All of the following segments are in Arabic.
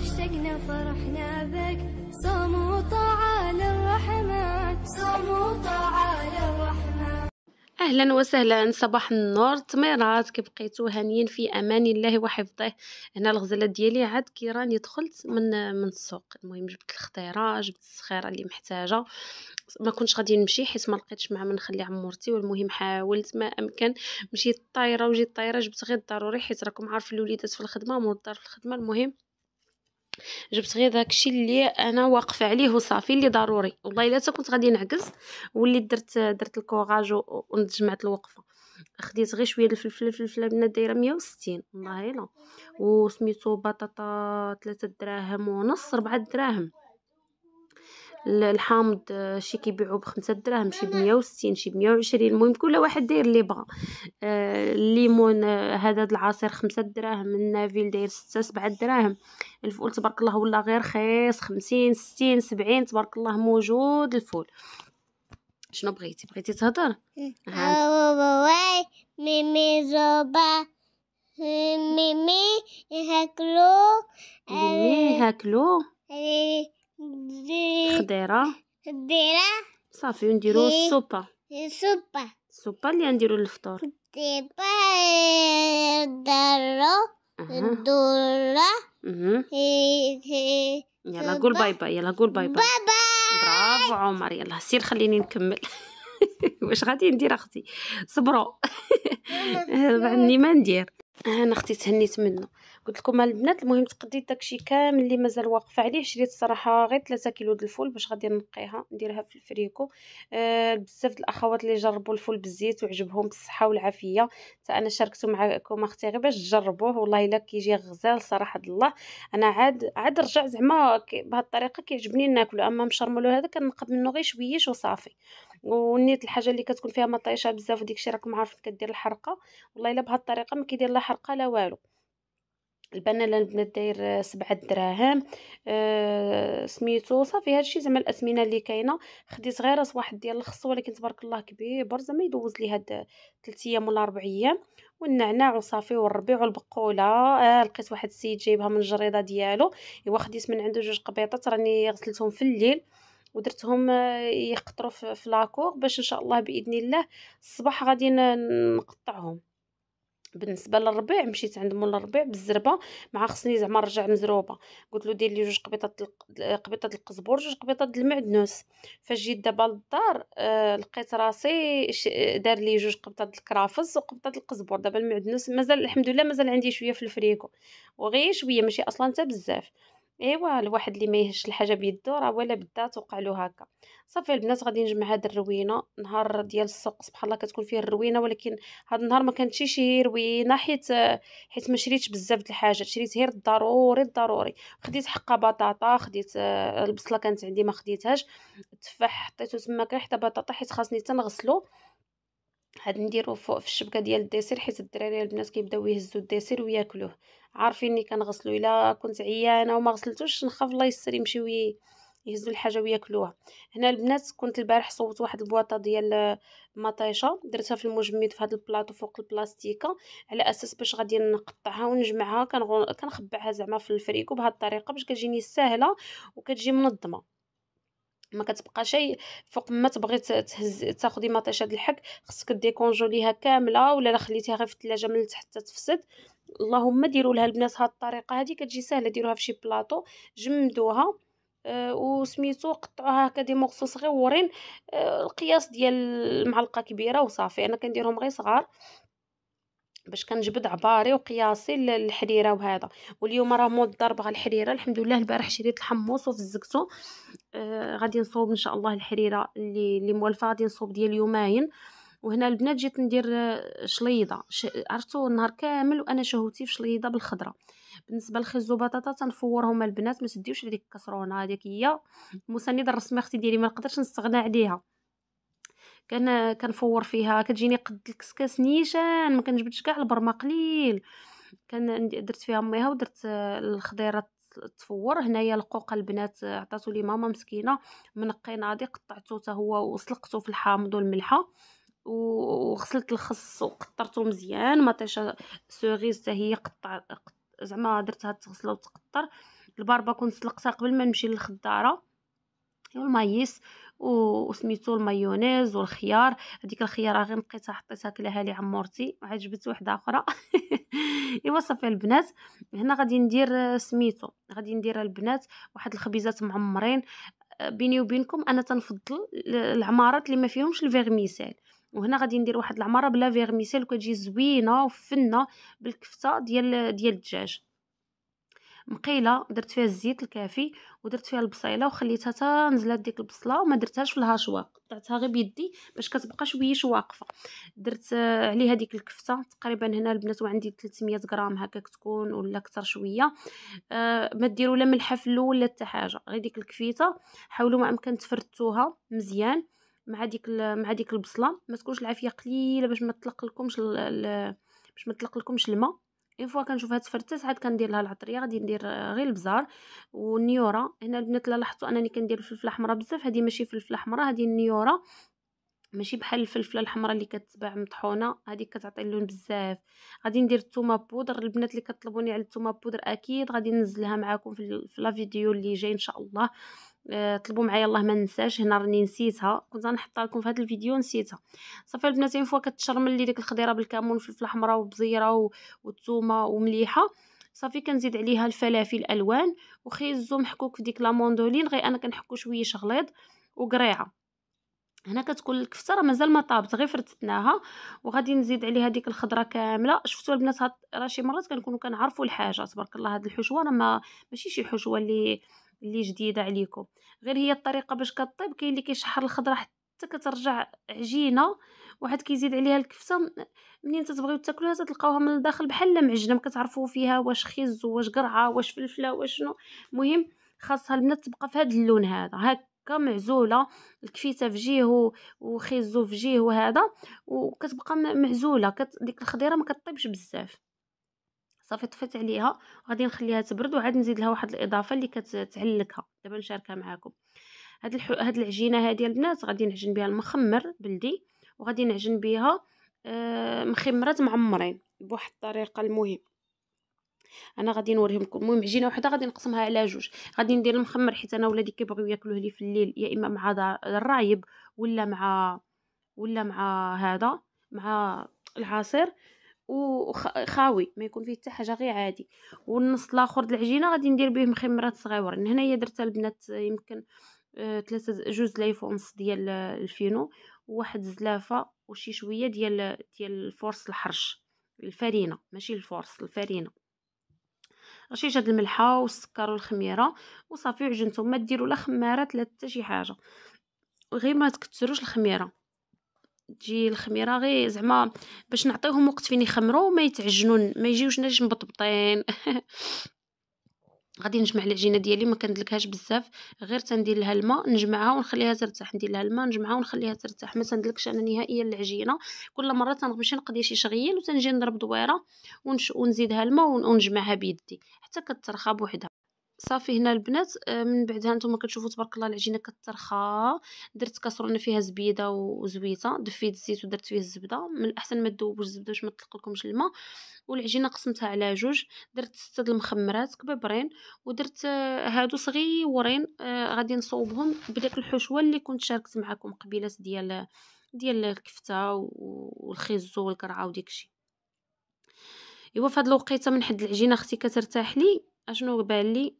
اشتقنا فرحنا بك صوم وطاعة للرحمن صوم وطاعة للرحمن اهلا وسهلا صباح النور تميرات كي بقيتو هانيين في امان الله وحفظه هنا الغزاله ديالي عاد كي راني دخلت من من السوق المهم جبت الخضيره جبت الصخيره اللي محتاجه ما كنتش غادي نمشي حيت ما لقيتش مع من نخلي عمورتي والمهم حاولت ما امكن مشيت طايره وجيت طايره جبت غير الضروري حيت راكم عارفين الوليدات في الخدمه مو الدار في الخدمه المهم جبت غير داكشي اللي انا واقفه عليه وصافي اللي ضروري والله الا كنت غادي نعكز وليت درت درت الكوراج ونجمعت الوقفه خديت غير شويه الفلفل الفلفله بنا دايره 160 والله الا وسميتو بطاطا 3 دراهم ونص 4 دراهم الحامض آه، شي كيبيعو بخمسة دراهم شي بمية وستين شي بمية وعشرين المهم كل واحد داير اللي بغا آه، الليمون آه هذا العصير خمسة دراهم النافيل داير ستة سبعة دراهم الفول تبارك الله ولا غير خيس خمسين ستين سبعين تبارك الله موجود الفول شنو بغيتي بغيتي تهضر هاي ميمي زوبا ميمي هاكلو ميمي هاكلو خضيره خضيره صافي ونديرو السوبا السوبا السوبا اللي نديرو للفطور السوبا الدره الدره يلا قول باي باي يلا قول باي باي برافو عمر يلا سير خليني نكمل واش غادي ندير اختي صبروا بعدني ما ندير ها انا اختي تهنيت منه قلت لكم البنات المهم تقديت داكشي كامل اللي مازال واقف عليه شريت الصراحه غير 3 كيلو د الفول باش غادي نقيها نديرها في الفريكو أه بزاف الاخوات اللي جربوا الفول بالزيت وعجبهم بالصحه والعافيه حتى انا شاركته معكم اختي غير باش تجربوه والله الا كيجي غزال صراحه الله انا عاد عاد رجع زعما بهذه الطريقه كيعجبني ناكله اما مشرملو هذا كنقب منه غير شويه وصافي ونيت الحاجه اللي كتكون فيها مطيشه بزاف وديكشي راكم عارفين كدير الحرقه والله الا بهاد الطريقه ما كيدير لا حرقه لا والو البنان البنات داير آه، سبعة دراهم أه سميتو صافي هادشي زعما الاثمنه اللي كاينه خديت غير راس واحد ديال الخص ولكن تبارك الله كبير زعما يدوز لي هاد 3 آه، ايام ولا 4 ايام والنعناع وصافي والربيع والبقوله آه لقيت واحد السيد جايبها من الجريده ديالو ايوا خديت من عنده جوج قبيطات راني غسلتهم في الليل ودرتهم يقطروا في لاكور باش ان شاء الله باذن الله الصباح غادي نقطعهم بالنسبه للربيع مشيت عند مول الربيع بالزربه مع خصني زعما نرجع مزروبه قلت له دير لي جوج قبيطات قبيطات القزبر جوج قبيطات المعدنوس فاش جيت دابا للدار آه، لقيت راسي دار لي جوج قبيطات الكرافس وقبيطات القزبر دابا المعدنوس مازال الحمد لله مازال عندي شويه في الفريكو وغير شويه ماشي اصلا حتى بزاف ايوا الواحد اللي ما يهش الحاجه بيدو راه ولا بدا توقع له هكا صافي البنات غادي نجمع هاد الروينه نهار ديال السوق سبحان الله كتكون فيه الروينه ولكن هاد النهار ما كانتش شي روينه حيت حيت ما شريتش بزاف د الحاجات شريت غير الضروري الضروري خديت حقه بطاطا خديت البصله كانت عندي ما خديتهاش التفاح حطيته تما حتى بطاطا حيت خاصني تنغسلو هاد نديرو فوق في الشبكه ديال الديسير حيت الدراري البنات كيبداو يهزو الديسير وياكلوه عارفين اني كنغسلو الا كنت عيانه وما غسلتوش نخاف الله يستر يمشيو يهزوا الحاجه وياكلوها هنا البنات كنت البارح صوبت واحد البواطه ديال مطيشه درتها في المجمد في هذا البلاطو فوق البلاستيكه على اساس باش غادي نقطعها ونجمعها كنخبعها زعما في الفريكو بهذه الطريقه باش كتجيني ساهله وكتجي منظمه ما كتبقى شيء فوق ما تبغي تهز تاخدي مطيشه د الحك خصك ديكونجوليها كامله ولا لا خليتيها غير في الثلاجه من تحت حتى تفسد اللهم ديروا لها البنات هاد الطريقه هذه كتجي سهله ديروها في شي بلاطو جمدوها أه وسميتو قطعوها هكا دي مغصو صغيورين أه القياس ديال معلقه كبيره وصافي انا كنديرهم غير صغار باش كنجبد عباري وقياسي للحريره وهذا واليوم راه مود ضربه الحريره الحمد لله البارح شريت الحمص الزكتو آه غادي نصوب ان شاء الله الحريره اللي اللي موالفه غادي نصوب ديال يومين وهنا البنات جيت ندير آه، شليضه ش... عرفتوا النهار كامل وانا شهوتي في شليضه بالخضره بالنسبه للخز وبطاطا تنفورهم البنات ما تديوش هذيك الكسرونه هذيك هي مسند الرسمه اختي ديالي ما نقدرش نستغنى عليها كان كنفور فيها كتجيني قد الكسكاس نيشان ما كنجبدش كاع البرمه قليل كان درت فيها ميها ودرت آه، الخضيره تفور هنايا القوقة البنات آه، عطاتو لي ماما مسكينه منقينا هادي قطعته حتى هو وسلقته في الحامض والملحه وغسلت الخس وقطرته مزيان مطيشه آه، سوغيز حتى هي قطع زعما درتها تغسل وتقطر الباربا كنت سلقتها قبل ما نمشي للخضاره غنغسلو المايس وسميتو المايونيز والخيار هذيك الخياره غير نقيتها حطيتها كلاها لي عمورتي عاد جبت وحده اخرى ايوا صافي البنات هنا غادي ندير سميتو غادي ندير البنات واحد الخبيزات معمرين بيني وبينكم انا تنفضل العمارات اللي ما فيهمش الفيرميسيل وهنا غادي ندير واحد العماره بلا فيرميسيل وكتجي زوينه وفنه بالكفته ديال ديال الدجاج مقيله درت فيها الزيت الكافي ودرت فيها البصيله وخليتها حتى نزلات ديك البصله وما درتهاش في الهشوه قطعتها غير بيدي باش كتبقى شويه واقفه درت آه، عليها ديك الكفته تقريبا هنا البنات وعندي 300 غرام هكاك تكون ولا اكثر شويه آه، ما ديروا لا ملح في الاول لا حتى حاجه غير ديك الكفيته حاولوا ما امكن تفرتوها مزيان مع ديك مع ديك البصله ما تكونش العافيه قليله باش ما تطلق لكمش باش ما تطلق لكمش الماء اون فوا كنشوفها تفرتات عاد كندير لها العطريه غادي ندير غير البزار والنيوره هنا البنات لاحظتوا انني كندير الفلفله الحمراء بزاف هذه ماشي فلفله حمراء هذه النيوره ماشي بحال الفلفله الحمراء اللي كتباع مطحونه هذيك كتعطي اللون بزاف غادي ندير الثومه بودر البنات اللي كطلبوني على الثومه بودر اكيد غادي ننزلها معكم في لا فيديو اللي جاي ان شاء الله آه، طلبوا معايا الله ما ننساش هنا راني نسيتها كنت غنحطها لكم في هذا الفيديو نسيتها صافي البنات اون فوا كتشرمل لي ديك الخضيره بالكمون والفلفله الحمراء وبزيره والثومه ومليحه صافي كنزيد عليها الفلافل الالوان وخيزو محكوك في ديك لاموندولين غير انا كنحكو شويه شغليض وقريعه هنا كتكون الكفته راه مازال ما طابت غير فرتتناها وغادي نزيد عليها ديك الخضره كامله شفتوا البنات راه شي مرات كنكونوا كنعرفوا الحاجه تبارك الله هاد الحشوه راه ما ماشي شي حشوه اللي اللي جديده عليكم غير هي الطريقه باش كطيب كاين اللي كيشحر الخضره حتى كترجع عجينه واحد كيزيد عليها الكفته منين تتبغيو تاكلوها تتلقاوها من الداخل بحال معجنه ما كتعرفوا فيها واش خز واش قرعه واش فلفله واش شنو المهم خاصها البنات تبقى في هذا اللون هذا هكا معزوله الكفيته في جهه وخيزو في جهه وهذا وكتبقى معزوله ديك الخضيره ما كطيبش بزاف صافي طفيت عليها غادي نخليها تبرد وعاد نزيد لها واحد الاضافه اللي كتعلكها دابا نشاركها معكم هاد الحو... هاد العجينه هادي البنات غادي نعجن بها المخمر بلدي وغادي نعجن بها آه مخمرات معمرين بواحد الطريقه المهم انا غادي نوريهم لكم المهم عجينه وحده غادي نقسمها على جوج غادي ندير المخمر حيت انا ولادي كيبغيو ياكلوه لي في الليل يا اما مع الرايب ولا مع ولا مع هذا مع العصير وخاوي ما يكون فيه حتى حاجه غير عادي والنص الاخر ديال العجينه غادي ندير به مخمرات صغيورين هنايا درت البنات يمكن ثلاثه آه، جوج لايف ونص ديال الفينو وواحد زلافه وشي شويه ديال ديال الفورس الحرش الفرينه ماشي الفورس الفرينه رشيشه د الملحه والسكر والخميره وصافي عجنتهم ما ديروا لا خماره لا حتى شي حاجه غير ما تكثروش الخميره تجي الخميره غير زعما باش نعطيهم وقت فين يخمروا وما يتعجنون ما يجيوش ناش مبطبطين غادي نجمع العجينه ديالي ما كندلكهاش بزاف غير تندير لها الماء نجمعها ونخليها ترتاح ندير لها الماء نجمعها ونخليها ترتاح ما تندلكش انا نهائيا العجينه كل مره تنمشي نقضي شي شغيل وتنجي نضرب دويره ونزيدها الماء ونجمعها بيدي حتى كترخى بوحدها صافي هنا البنات آه، من بعدها نتوما كتشوفوا تبارك الله العجينه كترخى درت كسرونه فيها زبيده وزويته دفيت الزيت ودرت فيه الزبده من الاحسن ما تذوبوش الزبده باش ما لكمش الماء والعجينه قسمتها على جوج درت سته المخمرات كبابرين ودرت آه، هادو صغيورين آه، غادي نصوبهم بداك الحشوه اللي كنت شاركت معكم قبيلات ديال ديال الكفته والخيزو والكرعه وديكشي ايوا فهاد الوقيته من حد العجينه اختي كترتاح لي اشنو لي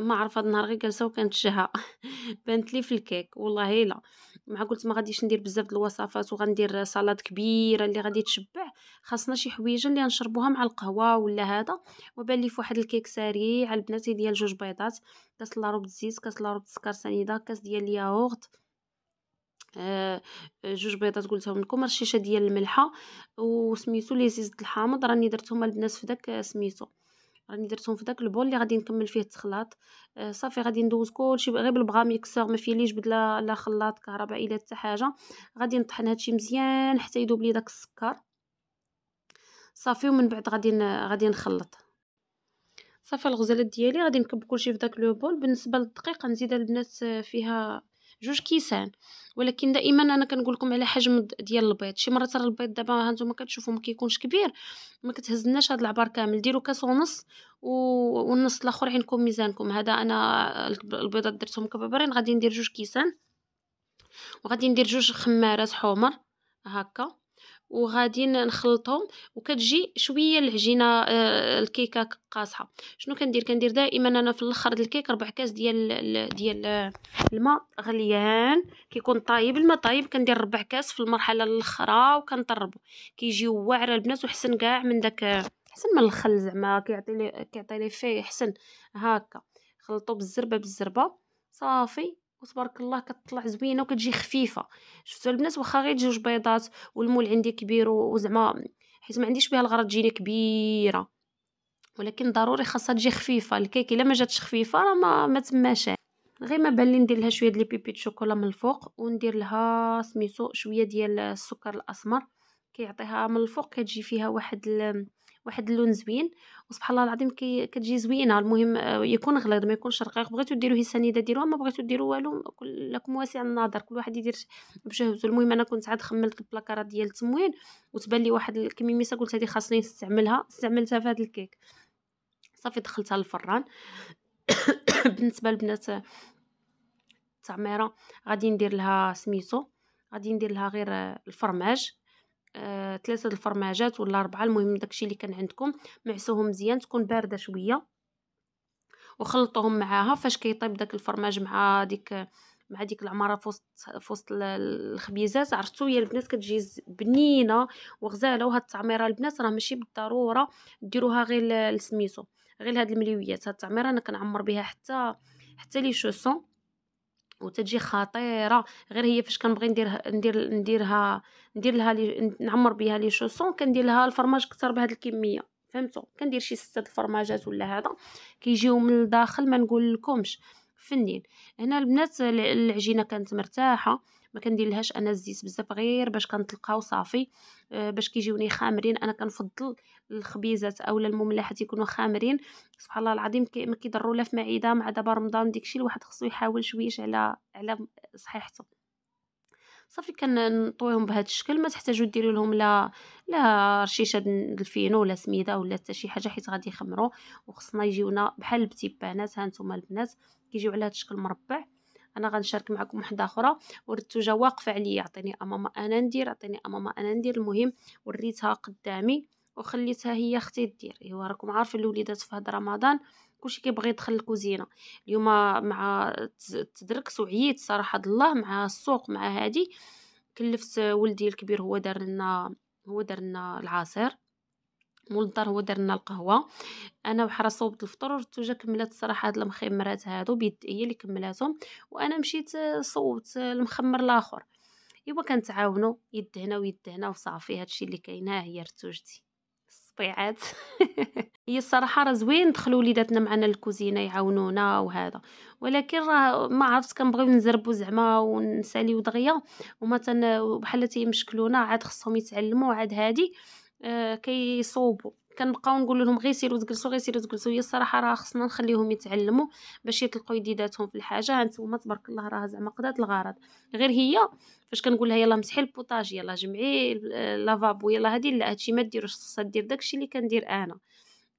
ما عرف هاد النهار غير جالسه وكنتشها بانت لي في الكيك والله الا مع قلت ما غاديش ندير بزاف د الوصفات وغندير سلطه كبيره اللي غادي تشبع خاصنا شي حويجه اللي نشربوها مع القهوه ولا هذا وبان لي فواحد الكيك سريع البنات ديال جوج بيضات كاس لارب الزيت كاس لارب السكر سنيده كاس ديال الياغورت آه، جوج بيضات قلتهم لكم رشيشه ديال الملحه وسميتو لي زيت الحامض راني درتهم البنات في داك آه، سميتو راني درتهم في داك البول اللي غادي نكمل فيه التخلاط آه صافي غادي ندوز كلشي غير بالبغا ميكسور ما فيه ليش بدلا لا خلاط كهربائي لا حتى حاجه غادي نطحن هادشي مزيان حتى يذوب لي داك السكر صافي ومن بعد غادي غادي نخلط صافي الغزالات ديالي غادي نكب كلشي في داك لو بول بالنسبه للدقيق غنزيد البنات آه، فيها جوج كيسان ولكن دائما انا كنقول لكم على حجم ديال البيض شي مره ترى البيض دابا هانتوما كتشوفوا ما كيكونش كبير ما كتهزناش هذا العبار كامل ديروا كاس ونص والنص الاخر عينكم ميزانكم هذا انا البيضات درتهم كبابرين غادي ندير جوج كيسان وغادي ندير جوج خمارات حمر هكا وغادي نخلطهم وكتجي شويه العجينه آه، الكيكه قاصحه شنو كندير كندير دائما انا في الاخر ديال الكيك ربع كاس ديال ديال آه، الماء غليان كيكون طايب الماء طايب كندير ربع كاس في المرحله الاخرى وكنطربو كيجيو واعره البنات وحسن كاع من داك آه، حسن من الخل زعما كيعطي لي كيعطي لي فيه حسن هكا خلطو بالزربه بالزربه صافي وتبارك الله كتطلع زوينه وكتجي خفيفه شفتوا البنات واخا غير جوج بيضات والمول عندي كبير وزعما حيت ما عنديش بها الغرض تجيني كبيره ولكن ضروري خاصها تجي خفيفه الكيك الا ما جاتش خفيفه راه ما ما تماش غير ما بان لي ندير لها شويه ديال لي بيبي شوكولا من الفوق وندير لها سميتو شويه ديال السكر الاسمر كيعطيها من الفوق كتجي فيها واحد واحد اللون زوين وسبحان الله العظيم كي كتجي زوينه المهم آه، يكون غليظ ما يكونش رقيق بغيتو ديروه السنيده ديروها ما بغيتو ديروا والو لكم واسع النظر كل واحد يدير بجهته المهم انا كنت عاد خملت البلاكارات ديال التموين وتبان لي واحد الكميميسه قلت هذه خاصني نستعملها استعملتها في هذا الكيك صافي دخلتها للفران بالنسبه لبنات آه، التعميره غادي ندير لها سميتو غادي ندير لها غير آه، الفرماج آه الفرماجات ولا اربعه المهم داكشي اللي كان عندكم معسوهم مزيان تكون بارده شويه وخلطوهم معاها فاش كيطيب داك الفرماج مع ديك مع ديك العماره في وسط في وسط الخبيزات عرفتوا يا البنات كتجي بنينه وغزاله وهاد التعميره البنات راه ماشي بالضروره ديروها غير لسميتو غير هاد المليويات هاد التعميره انا كنعمر بها حتى حتى لي شوسون وتجي خطيره غير هي فاش كنبغي ندير ندير نديرها ندير لها لي نعمر بها لي شوسون كندير لها الفرماج كثر بهاد الكميه فهمتوا كندير شي سته الفرماجات ولا هذا كيجيو من الداخل ما نقول لكمش فنين هنا البنات العجينه كانت مرتاحه ما لهاش انا الزيت بزاف غير باش كنطلقها وصافي آه، باش كيجيوني خامرين انا كنفضل الخبيزات اولا المملحات يكونوا خامرين سبحان الله العظيم كي ما كيضروا لا في معده مع دابا رمضان داكشي الواحد خصو يحاول شويش على على صحيحته صافي كنطويهم بهذا الشكل ما تحتاجوا ديروا لهم لا لا رشيشه الفينو ولا سميده ولا حتى شي حاجه حيت غادي يخمروا وخصنا يجيونا بحال البتيبانات ها نتوما البنات كيجيو على هذا الشكل مربع انا غنشارك معكم وحده اخرى جا واقفه عليا عطيني اماما انا ندير عطيني اماما انا ندير المهم وريتها قدامي وخليتها هي اختي دير ايوا راكم عارفين الوليدات في هذا رمضان كلشي كيبغي يدخل الكوزينه اليوم مع تدركت وعييت صراحه الله مع السوق مع هادي كلفت ولدي الكبير هو دار لنا هو دار لنا العصير مول الدار هو دار لنا القهوه انا وحرا صوبت الفطور والرتوجه كملات الصراحه هاد المخمرات هادو بيد هي اللي كملاتهم وانا مشيت آه، صوبت آه، المخمر الاخر ايوا كنتعاونوا يد هنا ويد هنا وصافي هادشي اللي كاين ها هي رتوجتي الصبيعات هي الصراحه راه زوين دخلوا وليداتنا معنا للكوزينه يعاونونا وهذا ولكن راه ما عرفت كنبغيو نزربو زعما ونساليو دغيا وما آه، بحال تيمشكلونا عاد خصهم يتعلموا عاد هادي آه كيصوبوا كنبقاو نقول لهم غير سيروا تجلسوا غير سيروا تجلسوا هي الصراحه راه خصنا نخليهم يتعلموا باش يطلقوا يديداتهم في الحاجه هانتوما تبارك الله راه زعما قضات الغرض غير هي فاش كنقول لها يلا مسحي البوطاج يلا جمعي آه، لافابو يلا هذه لا هادشي ما ديروش خصها دير داكشي اللي كندير انا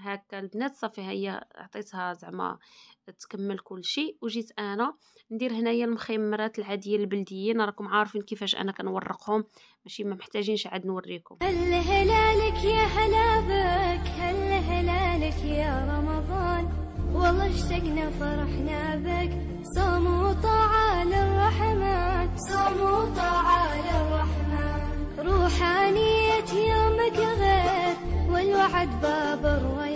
هكا البنات صافي هي عطيتها زعما تكمل كل شيء وجيت انا ندير هنايا المخيمرات العاديه البلديين راكم عارفين كيفاش انا كنورقهم ماشي ما محتاجينش عاد نوريكم هل هلالك يا هلا بك هل هلالك يا رمضان والله اشتقنا فرحنا بك صوم وطاعة للرحمن صوم وطاعة للرحمن روحانية يومك غير والوعد بابر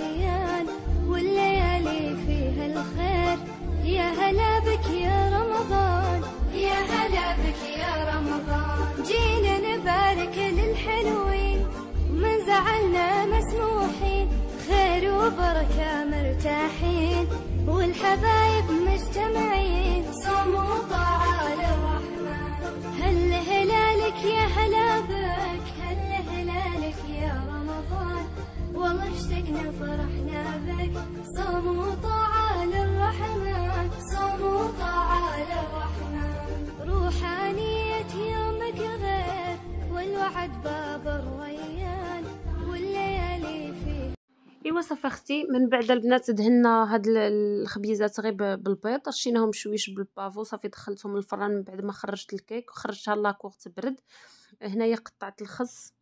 بخير يا هلا بك يا رمضان يا هلا بك يا رمضان جينا نبارك للحلوين من زعلنا مسموحين خير وبركة مرتاحين والحبايب مجتمعين صوم وطاعة صافي اختي من بعد البنات دهنا هاد الخبيزات غير بالبيض رشيناهم شويش بالبافو صافي دخلتهم الفران من بعد ما خرجت الكيك وخرجتها لاكوغ تبرد هنايا قطعت الخس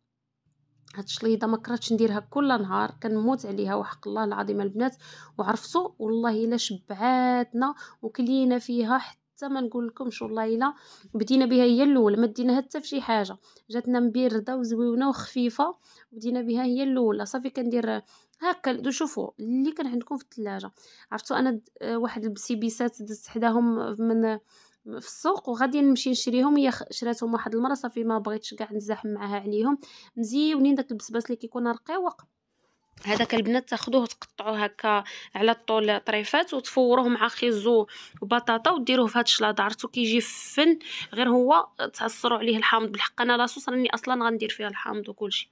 هاد الشليضه ما كرهتش نديرها كل نهار كنموت عليها وحق الله العظيم البنات وعرفتوا والله الا شبعاتنا وكلينا فيها حتى ما نقول لكمش والله الا بدينا بها هي الاولى ما ديناها حتى فشي حاجه جاتنا مبرده وزويونه وخفيفه بدينا بها هي الاولى صافي كندير هكا شوفوا اللي كان عندكم في الثلاجه عرفتوا انا آه، واحد البسيبيسات دزت حداهم من في السوق وغادي نمشي نشريهم هي شراتهم واحد المره صافي ما بغيتش كاع نزاحم معاها عليهم مزيونين داك البسباس اللي كيكون رقيق هذاك البنات تاخذوه تقطعوه هكا على الطول طريفات وتفوروه مع خيزو وبطاطا وديروه في هاد الشلاضه عرفتو كيجي فن غير هو تعصروا عليه الحامض بالحق انا لاصوص راني اصلا غندير فيها الحامض وكلشي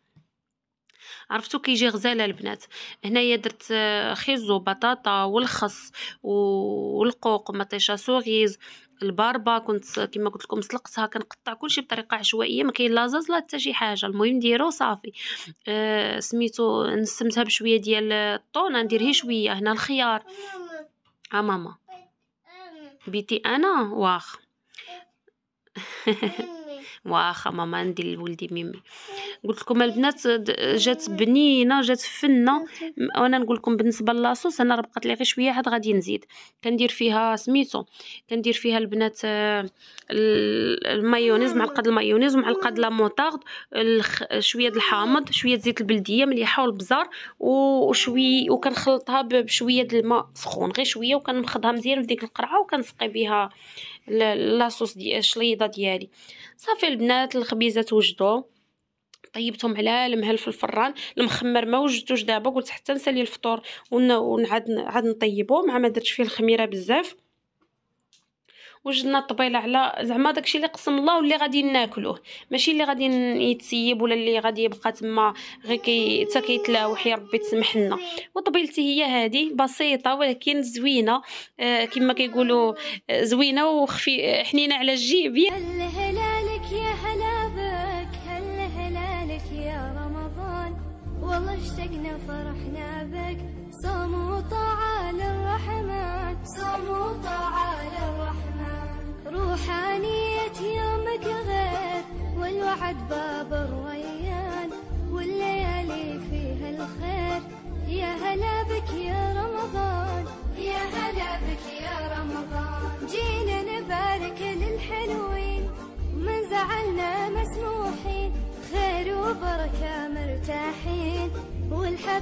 عرفتو كيجي غزاله البنات هنايا درت آه، خيزو بطاطا والخس والقوق مطيشه سوغيز الباربا كنت كما قلت لكم سلقتها كنقطع كلشي بطريقه عشوائيه ما كاين لا زاز لا حتى شي حاجه المهم ديرو صافي أه سميتو نسمتها بشويه ديال الطون ندير شويه هنا الخيار ها آه، ماما بيتي انا واخ واخا ماما ندير لولدي ميمي قلت لكم البنات جات بنينه جات فنه وانا نقول لكم بالنسبه للاصوص انا راه بقات لي غير شويه عاد غادي نزيد كندير فيها سميتو كندير فيها البنات آه، المايونيز معلقه المايونيز ومعلقه لا موطارد شويه الحامض شويه زيت البلديه مليحه والبزار وشويه وكنخلطها بشويه د الماء سخون غير شويه وكنخدها مزيان في ديك القرعه وكنسقي بها لاصوص ديال الشليضه ديالي صافي البنات الخبيزات توجدوا طيبتهم على المهل في الفران المخمر ما وجدتوش دابا قلت حتى نسالي الفطور ونعاد عاد نطيبو مع ما درتش فيه الخميره بزاف وجدنا الطبيله على زعما داكشي اللي قسم الله واللي غادي ناكلوه ماشي اللي غادي يتسيب ولا اللي غادي يبقى تما غير كي حتى كيتلاوح يا ربي تسمح لنا وطبيلتي هي هذه بسيطه ولكن زوينه آه كما كيقولوا آه، زوينه وخفي حنينه على الجيب عشقنا فرحنا بك صوم وطاعة للرحمن صوم وطاعة للرحمن روحانية يومك غير والوعد باب الريان والليالي فيها الخير يا هلا بك يا رمضان يا هلا بك يا رمضان جينا نبارك للحلوين من زعلنا مسموحين خير وبركة مرتاحين والحبايب